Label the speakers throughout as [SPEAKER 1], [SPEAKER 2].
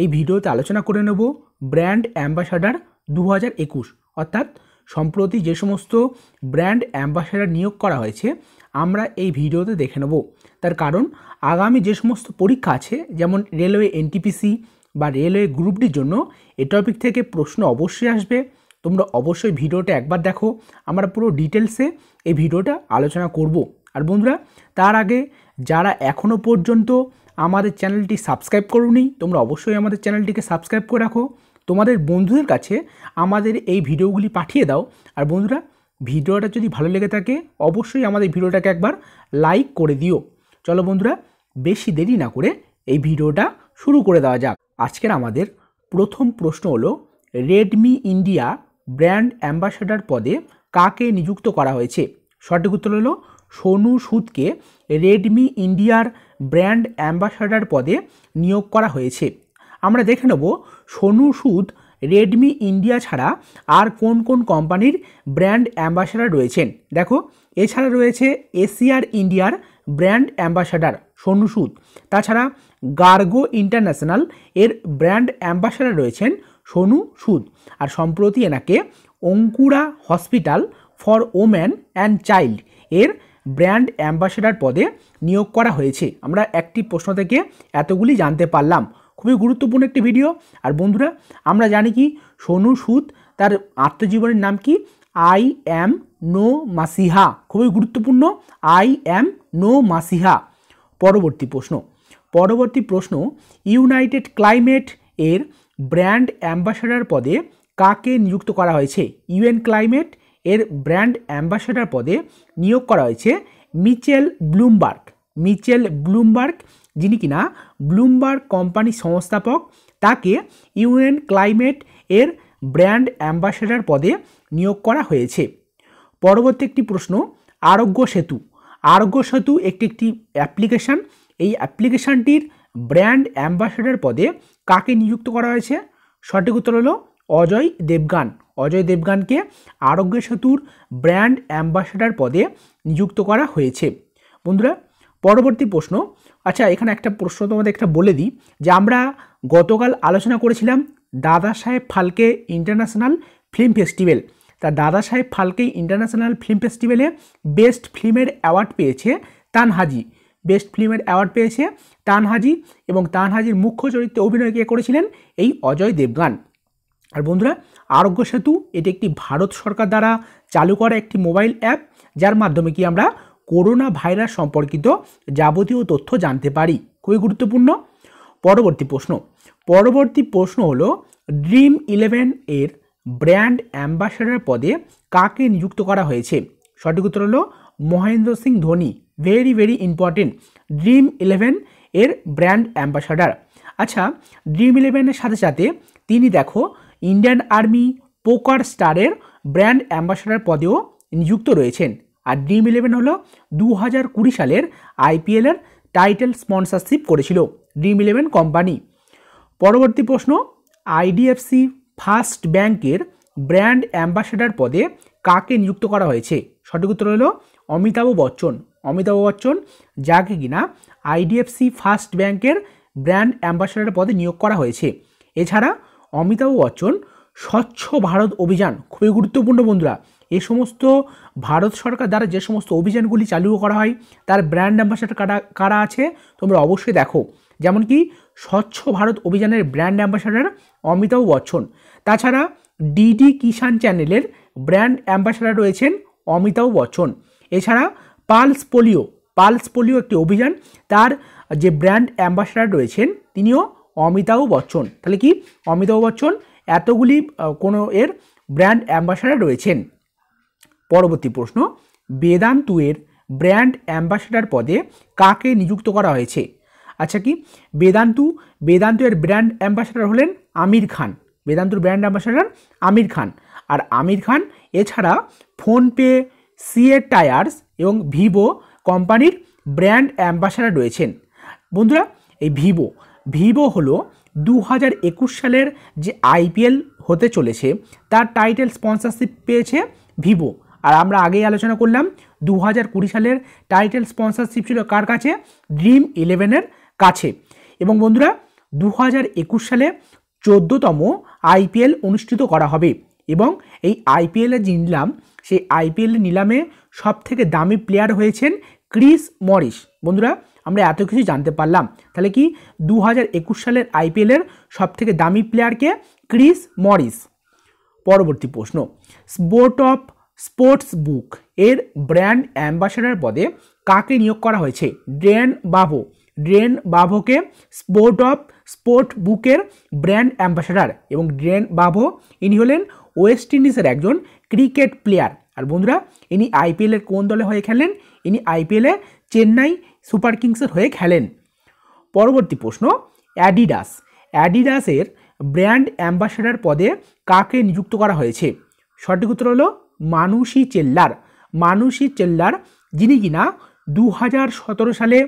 [SPEAKER 1] এই ভিডিওতে আলোচনা করে নেব ব্র্যান্ড অ্যাম্বাসাডার দু অর্থাৎ সম্প্রতি যে সমস্ত ব্র্যান্ড অ্যাম্বাসাডার নিয়োগ করা হয়েছে আমরা এই ভিডিওতে দেখে নেব তার কারণ আগামী যে সমস্ত পরীক্ষা আছে যেমন রেলওয়ে এনটিপিসি বা রেলওয়ে গ্রুপটির জন্য এ টপিক থেকে প্রশ্ন অবশ্যই আসবে তোমরা অবশ্যই ভিডিওটা একবার দেখো আমরা পুরো ডিটেলসে এই ভিডিওটা আলোচনা করব আর বন্ধুরা তার আগে যারা এখনও পর্যন্ত আমাদের চ্যানেলটি সাবস্ক্রাইব করুনি তোমরা অবশ্যই আমাদের চ্যানেলটিকে সাবস্ক্রাইব করে রাখো তোমাদের বন্ধুদের কাছে আমাদের এই ভিডিওগুলি পাঠিয়ে দাও আর বন্ধুরা ভিডিওটা যদি ভালো লেগে থাকে অবশ্যই আমাদের ভিডিওটাকে একবার লাইক করে দিও চলো বন্ধুরা বেশি দেরি না করে এই ভিডিওটা শুরু করে দেওয়া যাক আজকের আমাদের প্রথম প্রশ্ন হলো রেডমি ইন্ডিয়া ব্র্যান্ড অ্যাম্বাসাডার পদে কাকে নিযুক্ত করা হয়েছে সঠিক উত্তর হলো সোনু সুদকে রেডমি ইন্ডিয়ার ব্র্যান্ড অ্যাম্বাসাডার পদে নিয়োগ করা হয়েছে আমরা দেখে নেব সোনু সুদ রেডমি ইন্ডিয়া ছাড়া আর কোন কোন কোম্পানির ব্র্যান্ড অ্যাম্বাসাডার রয়েছেন দেখো এছাড়া রয়েছে এশিয়ার ইন্ডিয়ার ব্র্যান্ড অ্যাম্বাসাডার সোনু সুদ তাছাড়া গার্গো ইন্টারন্যাশনাল এর ব্র্যান্ড অ্যাম্বাসাডার রয়েছেন সোনু সুদ আর সম্প্রতি এনাকে Ankura hospital for woman and child এর ব্র্যান্ড অ্যাম্বাসেডার পদে নিয়োগ করা হয়েছে আমরা একটি প্রশ্ন থেকে এতগুলি জানতে পারলাম খুবই গুরুত্বপূর্ণ একটি ভিডিও আর বন্ধুরা আমরা জানি কি সোনু সুদ তার আত্মজীবনের নাম কি আই এম নো মাসিহা খুবই গুরুত্বপূর্ণ আই এম নো মাসিহা পরবর্তী প্রশ্ন পরবর্তী প্রশ্ন ইউনাইটেড ক্লাইমেট এর ব্র্যান্ড অ্যাম্বাসেডার পদে কাকে নিযুক্ত করা হয়েছে ইউএন ক্লাইমেট এর ব্র্যান্ড অ্যাম্বাসেডার পদে নিয়োগ করা হয়েছে মিচেল ব্লুমবার্গ মিচেল ব্লুমবার্গ যিনি কিনা ব্লুমবার্গ কোম্পানি সংস্থাপক তাকে ইউএন ক্লাইমেট এর ব্র্যান্ড অ্যাম্বাসেডার পদে নিয়োগ করা হয়েছে পরবর্তী একটি প্রশ্ন আরোগ্য সেতু আরোগ্য সেতু একটি একটি অ্যাপ্লিকেশান এই অ্যাপ্লিকেশানটির ব্র্যান্ড অ্যাম্বাসেডার পদে কাকে নিযুক্ত করা হয়েছে সঠিক উত্তর হলো অজয় দেবগান অজয় দেবগানকে আরোগ্য সেতুর ব্র্যান্ড অ্যাম্বাসেডার পদে নিযুক্ত করা হয়েছে বন্ধুরা পরবর্তী প্রশ্ন আচ্ছা এখানে একটা প্রশ্ন তোমাদের একটা বলে দিই যে আমরা গতকাল আলোচনা করেছিলাম দাদা Saheb Phalke international film festival তা দাদা সাহেব ফালকে ইন্টারন্যাশনাল ফিল্ম ফেস্টিভ্যালে বেস্ট ফিল্মের অ্যাওয়ার্ড পেয়েছে তানহাজি বেস্ট ফিল্মের অ্যাওয়ার্ড পেয়েছে তানহাজি এবং তানহাজির মুখ্য চরিত্রে অভিনয় কে করেছিলেন এই অজয় দেবগান আর বন্ধুরা আরোগ্য সেতু এটি একটি ভারত সরকার দ্বারা চালু করা একটি মোবাইল অ্যাপ যার মাধ্যমে কি আমরা করোনা ভাইরাস সম্পর্কিত যাবতীয় তথ্য জানতে পারি খুবই গুরুত্বপূর্ণ পরবর্তী প্রশ্ন পরবর্তী প্রশ্ন হলো ড্রিম ইলেভেন এর ব্র্যান্ড অ্যাম্বাসেডার পদে কাকে নিযুক্ত করা হয়েছে সঠিক উত্তর হলো Mahendra Singh Dhoni very very important dream eleven এর ব্র্যান্ড অ্যাম্বাসাডার আচ্ছা ড্রিম ইলেভেনের সাথে সাথে তিনি দেখো ইন্ডিয়ান আর্মি পোকার স্টারের ব্র্যান্ড অ্যাম্বাসডার পদেও নিযুক্ত রয়েছেন আর ড্রিম ইলেভেন হলো দু হাজার কুড়ি সালের আইপিএলের টাইটেল স্পন্সারশিপ করেছিল ড্রিম ইলেভেন কোম্পানি পরবর্তী প্রশ্ন আইডিএফসি ফার্স্ট ব্যাংকের ব্র্যান্ড অ্যাম্বাসেডার পদে কাকে নিযুক্ত করা হয়েছে সঠিক উত্তর হলো অমিতাভ বচ্চন অমিতাভ বচ্চন যাকে কিনা আইডিএফসি ফার্স্ট ব্যাংকের ব্র্যান্ড অ্যাম্বাসেডার পদে নিয়োগ করা হয়েছে এছাড়া অমিতাভ বচ্চন স্বচ্ছ ভারত অভিযান খুবই গুরুত্বপূর্ণ বন্ধুরা এ সমস্ত ভারত সরকার দ্বারা যে সমস্ত অভিযানগুলি চালু করা হয় তার ব্র্যান্ড অ্যাম্বাসাডার কারা কারা আছে তোমরা অবশ্যই দেখো যেমন কি স্বচ্ছ ভারত অভিযানের ব্র্যান্ড অ্যাম্বাসাডার অমিতাভ বচ্চন তাছাড়া ডিডি কিষান চ্যানেলের ব্র্যান্ড অ্যাম্বাসাডার রয়েছেন অমিতাভ বচ্চন এছাড়া পালস পোলিও পালস পোলিও একটি অভিযান তার যে ব্র্যান্ড অ্যাম্বাসাডার রয়েছেন তিনিও অমিতাভ বচ্চন তাহলে কি অমিতাভ বচ্চন এতগুলি কোনো এর ব্র্যান্ড অ্যাম্বাসাডার রয়েছেন পরবর্তী প্রশ্ন বেদান্তুয়ের এর ব্র্যান্ড অ্যাম্বাসাডার পদে কাকে নিযুক্ত করা হয়েছে আচ্ছা কি বেদান্তু বেদান্ত এর ব্র্যান্ড অ্যাম্বাসাডার হলেন আমির খান বেদান্তুর ব্র্যান্ড অ্যাম্বাসাডার আমির খান আর আমির খান এছাড়া ফোনপে সিএ টায়ার্স এবং ভিভো কোম্পানির ব্র্যান্ড অ্যাম্বাসাডার রয়েছেন বন্ধুরা এই ভিভো ভিভো হলো দু হাজার একুশ সালের যে আইপিএল হতে চলেছে তার টাইটেল স্পন্সারশিপ পেয়েছে ভিভো আর আমরা আগেই আলোচনা করলাম দু হাজার কুড়ি সালের টাইটেল স্পন্সারশিপ ছিল কার কাছে ড্রিম ইলেভেনের কাছে এবং বন্ধুরা দু হাজার একুশ সালে চোদ্দোতম আইপিএল অনুষ্ঠিত করা হবে এবং এই আইপিএলে যে নিলাম সেই আইপিএল নিলামে সবথেকে দামি প্লেয়ার হয়েছেন ক্রিস মরিস বন্ধুরা আমরা এত কিছু জানতে পারলাম তাহলে কি দু সালের আইপিএলের সবথেকে দামি প্লেয়ারকে ক্রিস মরিস পরবর্তী প্রশ্ন স্পোর্ট অফ স্পোর্টস বুক এর ব্র্যান্ড অ্যাম্বাসেডার পদে কাকে নিয়োগ করা হয়েছে ড্রেন বাভো ড্রেন বাভোকে স্পোর্ট অফ স্পোর্ট বুকের ব্র্যান্ড অ্যাম্বাসেডার এবং ড্রেন বাভো ইনি হলেন ওয়েস্ট ইন্ডিজের একজন ক্রিকেট প্লেয়ার আর বন্ধুরা ইনি আইপিএলের কোন দলে হয়ে খেলেন ইনি আইপিএলে চেন্নাই সুপার কিংসের হয়ে খেলেন পরবর্তী প্রশ্ন অ্যাডিডাস অ্যাডিডাসের ব্র্যান্ড অ্যাম্বাসেডার পদে কাকে নিযুক্ত করা হয়েছে সঠিক উত্তর হল মানুষী চেল্লার মানুষী চেল্লার যিনি কিনা দু হাজার সালে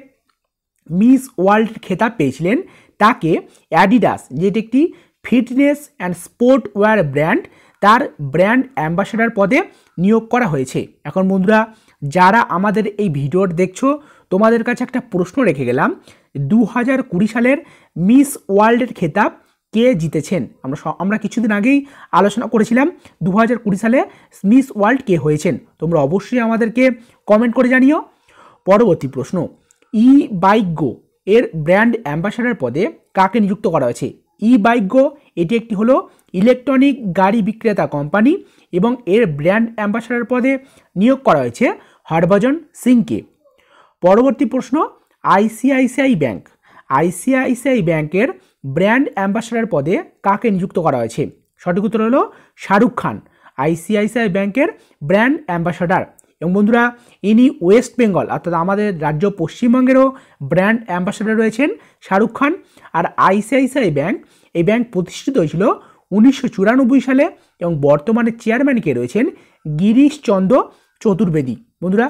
[SPEAKER 1] মিস ওয়ার্ল্ড খেতাব পেয়েছিলেন তাকে অ্যাডিডাস যেটি একটি fitness and sport wear brand তার ব্র্যান্ড অ্যাম্বাসেডার পদে নিয়োগ করা হয়েছে এখন বন্ধুরা যারা আমাদের এই ভিডিওটা দেখছো তোমাদের কাছে একটা প্রশ্ন রেখে গেলাম দু হাজার কুড়ি সালের মিস ওয়ার্ল্ডের খেতাব কে জিতেছেন আমরা আমরা কিছুদিন আগেই আলোচনা করেছিলাম দু হাজার কুড়ি সালে মিস ওয়ার্ল্ড কে হয়েছেন তোমরা অবশ্যই আমাদেরকে কমেন্ট করে জানিও পরবর্তী প্রশ্ন ই বাইক এর ব্র্যান্ড অ্যাম্বাসাডার পদে কাকে নিযুক্ত করা হয়েছে ই বাইক এটি একটি হলো ইলেকট্রনিক গাড়ি বিক্রেতা কোম্পানি এবং এর ব্র্যান্ড অ্যাম্বাসাডার পদে নিয়োগ করা হয়েছে হরভজন সিংকে পরবর্তী প্রশ্ন আইসিআইসিআই ব্যাংক আইসিআইসিআই ব্যাংকের ব্র্যান্ড অ্যাম্বাসেডার পদে কাকে নিযুক্ত করা হয়েছে সঠিক উত্তর হল শাহরুখ খান আইসিআইসিআই ব্যাংকের ব্র্যান্ড অ্যাম্বাসেডার এবং বন্ধুরা ইনি ওয়েস্ট বেঙ্গল অর্থাৎ আমাদের রাজ্য পশ্চিমবঙ্গেরও ব্র্যান্ড অ্যাম্বাসেডার রয়েছেন শাহরুখ খান আর আইসিআইসিআই ব্যাংক এই ব্যাংক প্রতিষ্ঠিত হয়েছিল উনিশশো সালে এবং বর্তমানে চেয়ারম্যান কে রয়েছেন গিরিশচন্দ্র চতুর্বেদী বন্ধুরা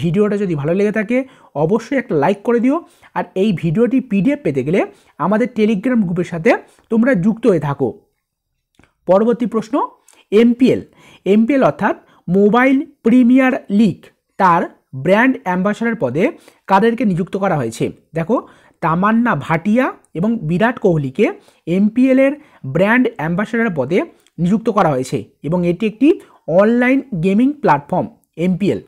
[SPEAKER 1] ভিডিওটা যদি ভালো লেগে থাকে অবশ্যই একটা লাইক করে দিও আর এই ভিডিওটি পিডিএফ পেতে গেলে আমাদের টেলিগ্রাম গ্রুপের সাথে তোমরা যুক্ত হয়ে থাকো পরবর্তী প্রশ্ন এমপিএল এমপিএল অর্থাৎ মোবাইল প্রিমিয়ার লিগ তার ব্র্যান্ড অ্যাম্বাসাডার পদে কাদেরকে নিযুক্ত করা হয়েছে দেখো তামান্না ভাটিয়া এবং বিরাট কোহলিকে এমপিএলের ব্র্যান্ড অ্যাম্বাসাডার পদে নিযুক্ত করা হয়েছে এবং এটি একটি অনলাইন গেমিং প্ল্যাটফর্ম এমপিএল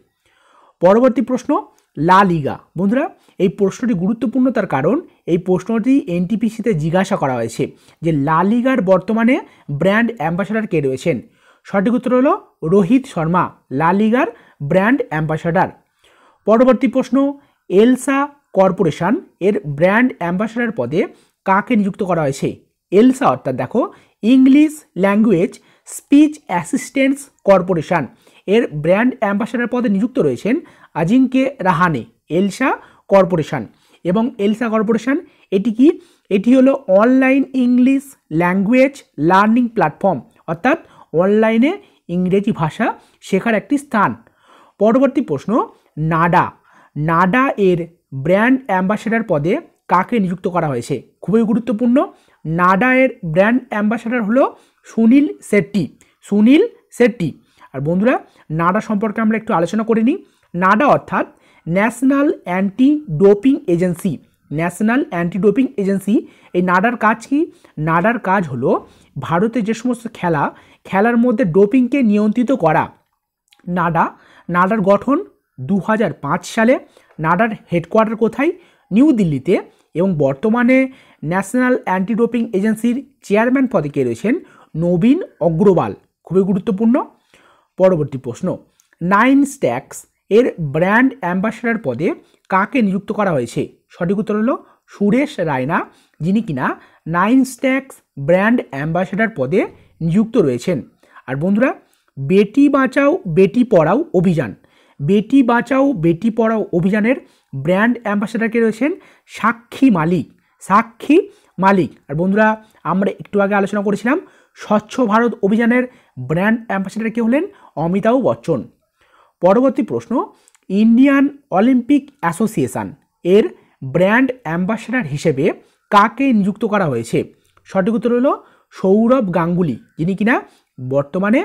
[SPEAKER 1] পরবর্তী প্রশ্ন লা লিগা বন্ধুরা এই প্রশ্নটি গুরুত্বপূর্ণ তার কারণ এই প্রশ্নটি এনটিপিসিতে জিজ্ঞাসা করা হয়েছে যে লা লিগার বর্তমানে ব্র্যান্ড অ্যাম্বাসাডার কে রয়েছেন সঠিক উত্তর হলো রোহিত শর্মা লা লিগার ব্র্যান্ড অ্যাম্বাসাডার পরবর্তী প্রশ্ন এলসা কর্পোরেশন এর ব্র্যান্ড অ্যাম্বাসাডার পদে কাকে নিযুক্ত করা হয়েছে এলসা অর্থাৎ দেখো English language speech assistance corporation এর ব্র্যান্ড অ্যাম্বাসাডার পদে নিযুক্ত রয়েছেন আজিঙ্কে রাহানে এলসা কর্পোরেশন এবং এলসা কর্পোরেশন এটি কি এটি হলো online English language learning platform অর্থাৎ অনলাইনে ইংরেজি ভাষা শেখার একটি স্থান পরবর্তী প্রশ্ন নাডা নাডা এর ব্র্যান্ড অ্যাম্বাসেডার পদে কাকে নিযুক্ত করা হয়েছে খুবই গুরুত্বপূর্ণ নাডা এর ব্র্যান্ড অ্যাম্বাসেডার হলো সুনীল শেট্টি সুনীল শেট্টি আর বন্ধুরা নাডা সম্পর্কে আমরা একটু আলোচনা করে নিই নাডা অর্থাৎ national anti doping agency national anti doping agency এই নাডার কাজ কি নাডার কাজ হলো ভারতে যে সমস্ত খেলা খেলার মধ্যে ডোপিংকে নিয়ন্ত্রিত করা নাডা নাডার গঠন দু সালে নাডার হেডকোয়ার্টার কোথায় নিউ দিল্লিতে এবং বর্তমানে ন্যাশনাল অ্যান্টি ডোপিং এজেন্সির চেয়ারম্যান পদে কে রয়েছেন নবীন অগ্রওয়াল খুবই গুরুত্বপূর্ণ পরবর্তী প্রশ্ন নাইন স্ট্যাক্স এর ব্র্যান্ড অ্যাম্বাসেডার পদে কাকে নিযুক্ত করা হয়েছে সঠিক উত্তর হল সুরেশ রায়না যিনি কিনা নাইন স্ট্যাক্স ব্র্যান্ড অ্যাম্বাসেডার পদে নিযুক্ত রয়েছেন আর বন্ধুরা বেটি বাঁচাও বেটি পড়াও অভিযান বেটি বাঁচাও বেটি পড়াও অভিযানের ব্র্যান্ড অ্যাম্বাসেডারকে রয়েছেন সাক্ষী মালিক সাক্ষী মালিক আর বন্ধুরা আমরা একটু আগে আলোচনা করেছিলাম স্বচ্ছ ভারত অভিযানের ব্র্যান্ড অ্যাম্বাসেডার কে হলেন অমিতাভ বচ্চন পরবর্তী প্রশ্ন ইন্ডিয়ান অলিম্পিক অ্যাসোসিয়েশন এর ব্র্যান্ড অ্যাম্বাসেডার হিসেবে কাকে নিযুক্ত করা হয়েছে সঠিক উত্তর হলো সৌরভ গাঙ্গুলি যিনি কিনা বর্তমানে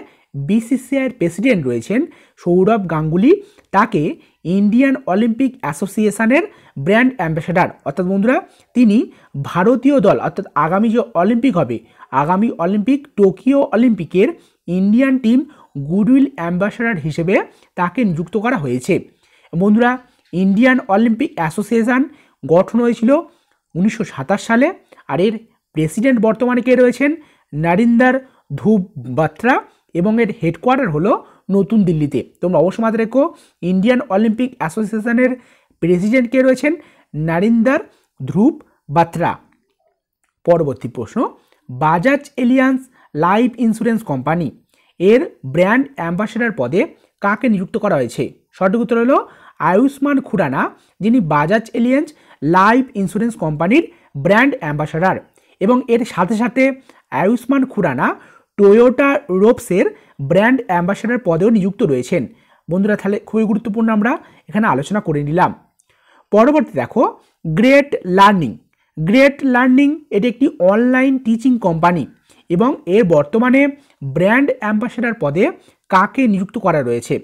[SPEAKER 1] বিসিসিআইয়ের প্রেসিডেন্ট রয়েছেন সৌরভ গাঙ্গুলি তাকে ইন্ডিয়ান অলিম্পিক অ্যাসোসিয়েশনের ব্র্যান্ড অ্যাম্বাসেডার অর্থাৎ বন্ধুরা তিনি ভারতীয় দল অর্থাৎ আগামী যে অলিম্পিক হবে আগামী অলিম্পিক টোকিও অলিম্পিকের ইন্ডিয়ান টিম গুডউইল অ্যাম্বাসেডার হিসেবে তাকে নিযুক্ত করা হয়েছে বন্ধুরা ইন্ডিয়ান অলিম্পিক অ্যাসোসিয়েশন গঠন হয়েছিল উনিশশো সালে আর এর প্রেসিডেন্ট বর্তমানে কে রয়েছেন নারিন্দার ধুব বাত্রা এবং এর হেডকোয়ার্টার হলো নতুন দিল্লিতে তোমরা অবশ্য মাথায় রেখো ইন্ডিয়ান অলিম্পিক অ্যাসোসিয়েশনের প্রেসিডেন্ট কে রয়েছেন নারিন্দার ধ্রুব বাত্রা পরবর্তী প্রশ্ন Bajaj Allianz life insurance company এর ব্র্যান্ড অ্যাম্বাসেডার পদে কাকে নিযুক্ত করা হয়েছে সঠিক উত্তর হলো আয়ুষ্মান খুরানা যিনি বাজাজ এলিয়েন্স লাইফ ইন্স্যুরেন্স কোম্পানির ব্র্যান্ড অ্যাম্বাসেডার এবং এর সাথে সাথে আয়ুষ্মান খুরানা টোয়োটা রোপসের ব্র্যান্ড অ্যাম্বাসেডার পদেও নিযুক্ত রয়েছেন বন্ধুরা তাহলে খুবই গুরুত্বপূর্ণ আমরা এখানে আলোচনা করে নিলাম পরবর্তী দেখো গ্রেট লার্নিং গ্রেট লার্নিং এটি একটি অনলাইন টিচিং কোম্পানি এবং এর বর্তমানে ব্র্যান্ড অ্যাম্বাসেডার পদে কাকে নিযুক্ত করা রয়েছে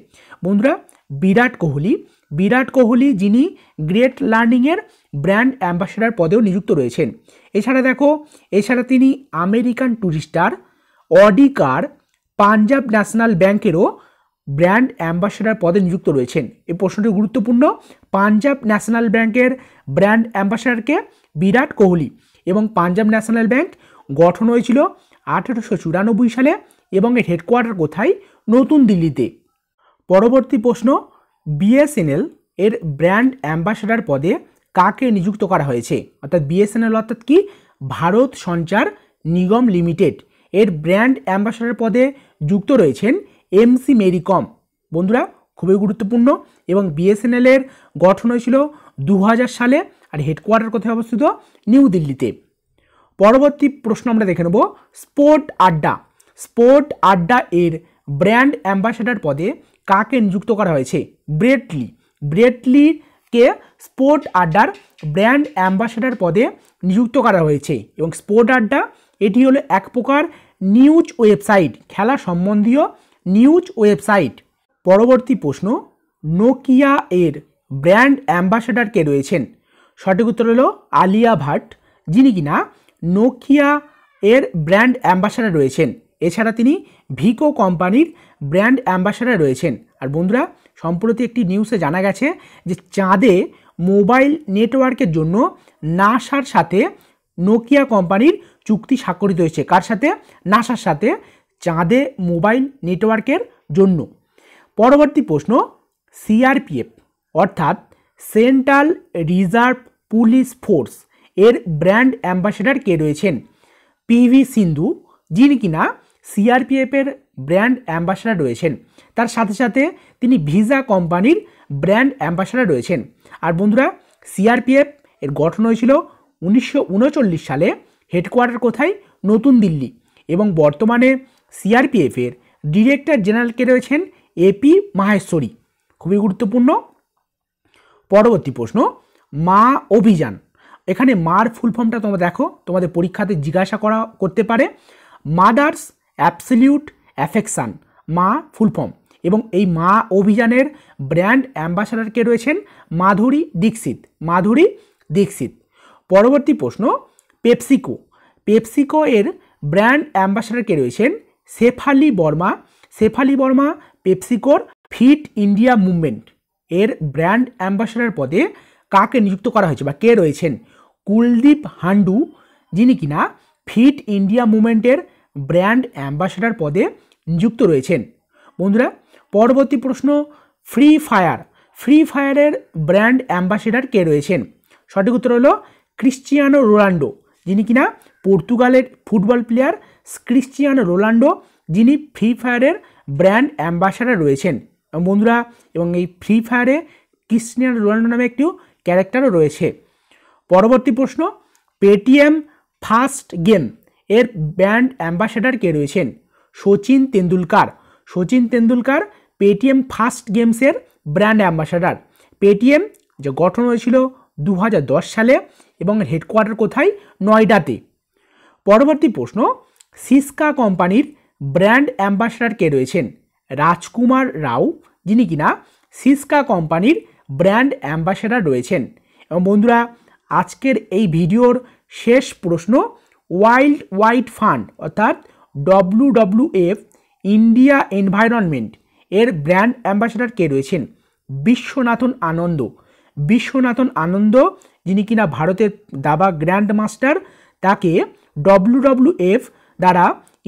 [SPEAKER 1] বন্ধুরা বিরাট কোহলি বিরাট কোহলি যিনি গ্রেট লার্নিংয়ের ব্র্যান্ড অ্যাম্বাসেডার পদেও নিযুক্ত রয়েছেন এছাড়া দেখো এছাড়া তিনি আমেরিকান ট্যুরিস্টার অডিকার পাঞ্জাব ন্যাশনাল ব্যাংকেরও ব্র্যান্ড অ্যাম্বাসেডার পদে নিযুক্ত রয়েছেন এই প্রশ্নটি গুরুত্বপূর্ণ পাঞ্জাব ন্যাশনাল ব্যাংকের ব্র্যান্ড অ্যাম্বাসেডারকে বিরাট কোহলি এবং পাঞ্জাব ন্যাশনাল ব্যাংক গঠন হয়েছিল আঠেরোশো চুরানব্বই সালে এবং এর হেডকোয়ার্টার কোথায় নতুন দিল্লিতে পরবর্তী প্রশ্ন বিএসএনএল এর ব্র্যান্ড অ্যাম্বাসেডার পদে কাকে নিযুক্ত করা হয়েছে অর্থাৎ বিএসএনএল অর্থাৎ কি ভারত সঞ্চার নিগম লিমিটেড এর ব্র্যান্ড অ্যাম্বাসাডার পদে যুক্ত রয়েছেন এম সি মেরি কম বন্ধুরা খুবই গুরুত্বপূর্ণ এবং বিএসএনএলের গঠন হয়েছিল দু সালে আর হেডকোয়ার্টার কোথায় অবস্থিত নিউ দিল্লিতে পরবর্তী প্রশ্ন আমরা দেখে নেব স্পোর্ট আড্ডা স্পোর্ট আড্ডা এর ব্র্যান্ড অ্যাম্বাসাডার পদে কাকে নিযুক্ত করা হয়েছে ব্রেটলি ব্রেটলিকে স্পোর্ট আড্ডার ব্র্যান্ড অ্যাম্বাসাডার পদে নিযুক্ত করা হয়েছে এবং স্পোর্ট আড্ডা এটি হলো এক প্রকার নিউজ ওয়েবসাইট খেলা সম্বন্ধীয় নিউজ ওয়েবসাইট পরবর্তী প্রশ্ন নোকিয়া এর ব্র্যান্ড অ্যাম্বাসেডার কে রয়েছেন সঠিক উত্তর হলো আলিয়া ভাট যিনি কিনা নোকিয়া এর ব্র্যান্ড অ্যাম্বাসেডার রয়েছেন এছাড়া তিনি ভিকো কোম্পানির ব্র্যান্ড অ্যাম্বাসেডার রয়েছেন আর বন্ধুরা সম্প্রতি একটি নিউজে জানা গেছে যে চাঁদে মোবাইল নেটওয়ার্কের জন্য নাসার সাথে নোকিয়া কোম্পানির চুক্তি স্বাক্ষরিত হয়েছে কার সাথে নাসার সাথে চাঁদে মোবাইল নেটওয়ার্কের জন্য পরবর্তী প্রশ্ন সিআরপিএফ অর্থাৎ সেন্ট্রাল রিজার্ভ পুলিশ ফোর্স এর ব্র্যান্ড অ্যাম্বাসেডার কে রয়েছেন পিভি সিন্ধু যিনি কিনা সিআরপিএফের ব্র্যান্ড অ্যাম্বাসেডার রয়েছেন তার সাথে সাথে তিনি ভিসা কোম্পানির ব্র্যান্ড অ্যাম্বাসেডার রয়েছেন আর বন্ধুরা সিআরপিএফ এর গঠন হয়েছিল উনিশশো সালে হেডকোয়ার্টার কোথায় নতুন দিল্লি এবং বর্তমানে সিআরপিএফের ডিরেক্টর জেনারেলকে রয়েছেন এপি মাহেশ্বরী খুবই গুরুত্বপূর্ণ পরবর্তী প্রশ্ন মা অভিযান এখানে মার ফুল ফর্মটা তোমরা দেখো তোমাদের পরীক্ষাতে জিজ্ঞাসা করা করতে পারে মাদার্স অ্যাবসলিউট অ্যাফেকশান মা ফুল ফর্ম এবং এই মা অভিযানের ব্র্যান্ড অ্যাম্বাসাডারকে রয়েছেন মাধুরী দীক্ষিত মাধুরী দীক্ষিত পরবর্তী প্রশ্ন পেপসিকো পেপসিকো এর ব্র্যান্ড অ্যাম্বাসাডার কে রয়েছেন শেফালি বর্মা শেফালি বর্মা পেপসিকোর ফিট ইন্ডিয়া মুভমেন্ট এর ব্র্যান্ড অ্যাম্বাসাডার পদে কাকে নিযুক্ত করা হয়েছে বা কে রয়েছেন কুলদীপ হান্ডু যিনি কিনা ফিট ইন্ডিয়া মুভমেন্টের ব্র্যান্ড অ্যাম্বাসাডার পদে নিযুক্ত রয়েছেন বন্ধুরা পরবর্তী প্রশ্ন ফ্রি ফায়ার ফ্রি ফায়ারের ব্র্যান্ড অ্যাম্বাসেডার কে রয়েছেন সঠিক উত্তর হলো ক্রিশ্চিয়ানো রোনাল্ডো যিনি কিনা পর্তুগালের ফুটবল প্লেয়ার ক্রিশ্চিয়ান রোনাল্ডো যিনি ফ্রি ফায়ারের ব্র্যান্ড অ্যাম্বাসাডার রয়েছেন বন্ধুরা এবং এই ফ্রি ফায়ারে ক্রিশ্চিয়ান রোনাল্ডো নামে একটি ক্যারেক্টারও রয়েছে পরবর্তী প্রশ্ন পেটিএম ফার্স্ট গেম এর ব্র্যান্ড অ্যাম্বাসাডার কে রয়েছেন সচিন তেন্ডুলকার সচিন তেন্ডুলকার পেটিএম ফার্স্ট গেমসের ব্র্যান্ড অ্যাম্বাসাডার পেটিএম যে গঠন হয়েছিল দু সালে এবং হেডকোয়ার্টার কোথায় নয়ডাতে পরবর্তী প্রশ্ন সিসকা কোম্পানির ব্র্যান্ড অ্যাম্বাসেডার কে রয়েছেন রাজকুমার রাও যিনি কিনা সিসকা কোম্পানির ব্র্যান্ড অ্যাম্বাসেডার রয়েছেন এবং বন্ধুরা আজকের এই ভিডিওর শেষ প্রশ্ন ওয়াইল্ড ওয়াইড ফান্ড অর্থাৎ W W F India environment এর ব্র্যান্ড অ্যাম্বাসেডার কে রয়েছেন বিশ্বনাথন আনন্দ বিশ্বনাথন আনন্দ যিনি কিনা ভারতের দাবা গ্র্যান্ড মাস্টার তাকে এফ দ্বারা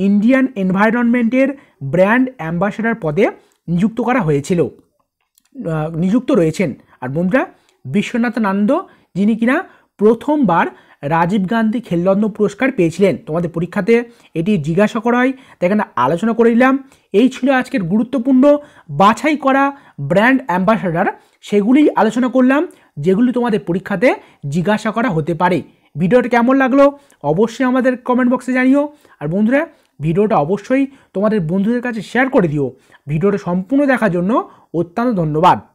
[SPEAKER 1] ইন্ডিয়ান এনভায়রনমেন্টের ব্র্যান্ড অ্যাম্বাসেডার পদে নিযুক্ত করা হয়েছিল নিযুক্ত রয়েছেন আর বন্ধুরা বিশ্বনাথন আনন্দ যিনি কিনা প্রথমবার রাজীব গান্ধী খেলরত্ন পুরস্কার পেয়েছিলেন তোমাদের পরীক্ষাতে এটি জিজ্ঞাসা করা হয় তাই এখানে আলোচনা করে নিলাম এই ছিল আজকের গুরুত্বপূর্ণ বাছাই করা ব্র্যান্ড অ্যাম্বাসাডার সেগুলি আলোচনা করলাম যেগুলি তোমাদের পরীক্ষাতে জিজ্ঞাসা করা হতে পারে ভিডিওটা কেমন লাগলো অবশ্যই আমাদের কমেন্ট বক্সে জানিও আর বন্ধুরা ভিডিওটা অবশ্যই তোমাদের বন্ধুদের কাছে শেয়ার করে দিও ভিডিওটা সম্পূর্ণ দেখার জন্য অত্যন্ত ধন্যবাদ